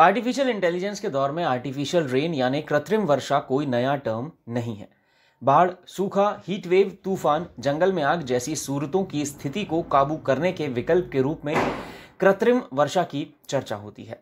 artificial intelligence के दौर में आर्टिफिशियल रेन यानी कृत्रिम वर्षा कोई नया टर्म नहीं है बाढ़ सूखा हीट वेव तूफान जंगल में आग जैसी सूरतों की स्थिति को काबू करने के विकल्प के रूप में कृत्रिम वर्षा की चर्चा होती है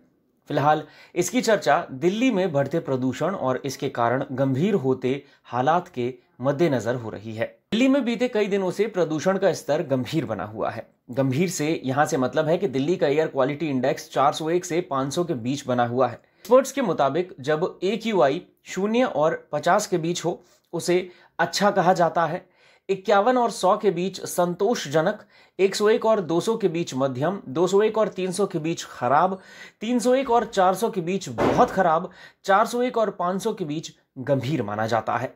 फिलहाल इसकी चर्चा दिल्ली में बढ़ते प्रदूषण और इसके कारण गंभीर होते हालात के मद्देनजर हो रही है दिल्ली में बीते कई दिनों से प्रदूषण का स्तर गंभीर बना हुआ है गंभीर से यहाँ से मतलब है कि दिल्ली का एयर क्वालिटी इंडेक्स 401 से 500 के बीच बना हुआ है एक्सपर्ट्स के मुताबिक जब ए क्यू आई शून्य और 50 के बीच हो उसे अच्छा कहा जाता है इक्यावन और 100 के बीच संतोषजनक 101 और 200 के बीच मध्यम 201 और 300 के बीच खराब 301 और 400 के बीच बहुत खराब 401 और 500 के बीच गंभीर माना जाता है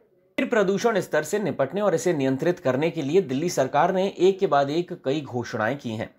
प्रदूषण स्तर से निपटने और इसे नियंत्रित करने के लिए दिल्ली सरकार ने एक के बाद एक कई घोषणाएं की हैं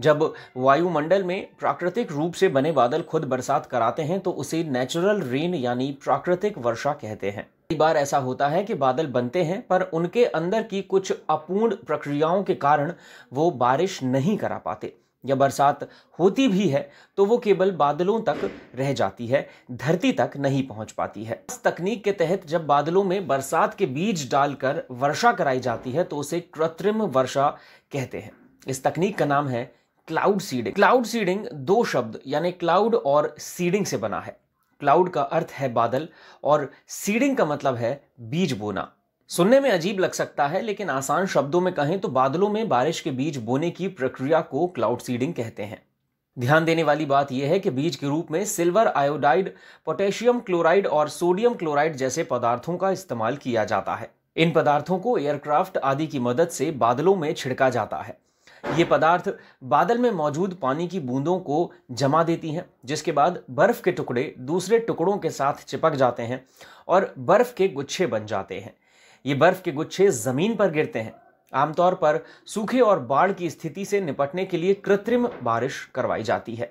जब वायुमंडल में प्राकृतिक रूप से बने बादल खुद बरसात कराते हैं तो उसे नेचुरल रेन यानी प्राकृतिक वर्षा कहते हैं कई बार ऐसा होता है कि बादल बनते हैं पर उनके अंदर की कुछ अपूर्ण प्रक्रियाओं के कारण वो बारिश नहीं करा पाते या बरसात होती भी है तो वो केवल बादलों तक रह जाती है धरती तक नहीं पहुंच पाती है इस तकनीक के तहत जब बादलों में बरसात के बीज डालकर वर्षा कराई जाती है तो उसे कृत्रिम वर्षा कहते हैं इस तकनीक का नाम है क्लाउड सीडिंग क्लाउड सीडिंग दो शब्द यानी क्लाउड और सीडिंग से बना है क्लाउड का अर्थ है बादल और सीडिंग का मतलब है बीज बोना सुनने में अजीब लग सकता है लेकिन आसान शब्दों में कहें तो बादलों में बारिश के बीज बोने की प्रक्रिया को क्लाउड सीडिंग कहते हैं ध्यान देने वाली बात यह है कि बीज के रूप में सिल्वर आयोडाइड पोटेशियम क्लोराइड और सोडियम क्लोराइड जैसे पदार्थों का इस्तेमाल किया जाता है इन पदार्थों को एयरक्राफ्ट आदि की मदद से बादलों में छिड़का जाता है ये पदार्थ बादल में मौजूद पानी की बूंदों को जमा देती हैं जिसके बाद बर्फ के टुकड़े दूसरे टुकड़ों के साथ चिपक जाते हैं और बर्फ के गुच्छे बन जाते हैं ये बर्फ के गुच्छे जमीन पर गिरते हैं आमतौर पर सूखे और बाढ़ की स्थिति से निपटने के लिए कृत्रिम बारिश करवाई जाती है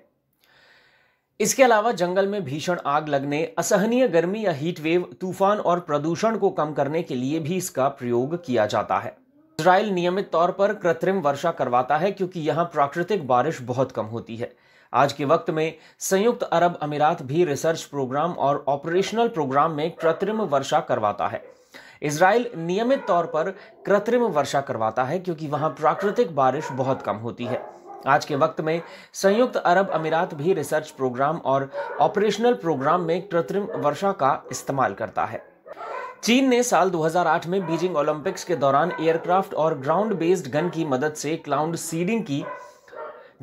इसके अलावा जंगल में भीषण आग लगने असहनीय गर्मी या हीट वेव तूफान और प्रदूषण को कम करने के लिए भी इसका प्रयोग किया जाता है इसराइल नियमित तौर पर कृत्रिम वर्षा करवाता है क्योंकि यहां प्राकृतिक बारिश बहुत कम होती है आज के वक्त में संयुक्त अरब अमीरात भी रिसर्च प्रोग्राम और ऑपरेशनल प्रोग्राम में कृत्रिम वर्षा करवाता है इसराइल नियमित तौर पर कृत्रिम वर्षा करवाता है क्योंकि वहां प्राकृतिक बारिश बहुत कम होती है आज के वक्त में संयुक्त अरब अमीरात भी रिसर्च प्रोग्राम और ऑपरेशनल प्रोग्राम में कृत्रिम वर्षा का इस्तेमाल करता है चीन ने साल 2008 में बीजिंग ओलंपिक्स के दौरान एयरक्राफ्ट और ग्राउंड बेस्ड गन की मदद से क्लाउड सीडिंग की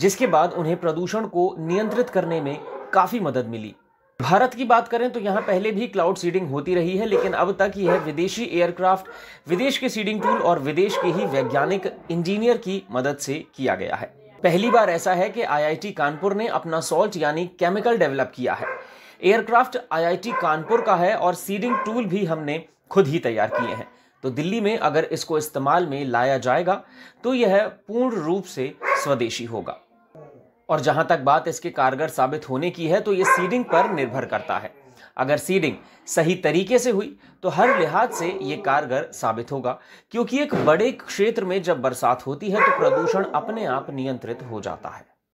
जिसके बाद उन्हें प्रदूषण को नियंत्रित करने में काफ़ी मदद मिली भारत की बात करें तो यहाँ पहले भी क्लाउड सीडिंग होती रही है लेकिन अब तक यह विदेशी एयरक्राफ्ट विदेश के सीडिंग टूल और विदेश के ही वैज्ञानिक इंजीनियर की मदद से किया गया है पहली बार ऐसा है कि आईआईटी कानपुर ने अपना सॉल्ट यानी केमिकल डेवलप किया है एयरक्राफ्ट आईआईटी कानपुर का है और सीडिंग टूल भी हमने खुद ही तैयार किए हैं तो दिल्ली में अगर इसको इस्तेमाल में लाया जाएगा तो यह पूर्ण रूप से स्वदेशी होगा और जहां तक बात इसके कारगर साबित होने की है तो ये सीडिंग पर निर्भर करता है अगर सीडिंग सही तरीके से हुई तो हर लिहाज से ये कारगर साबित होगा क्योंकि एक बड़े क्षेत्र में जब बरसात होती है तो प्रदूषण अपने आप नियंत्रित हो जाता है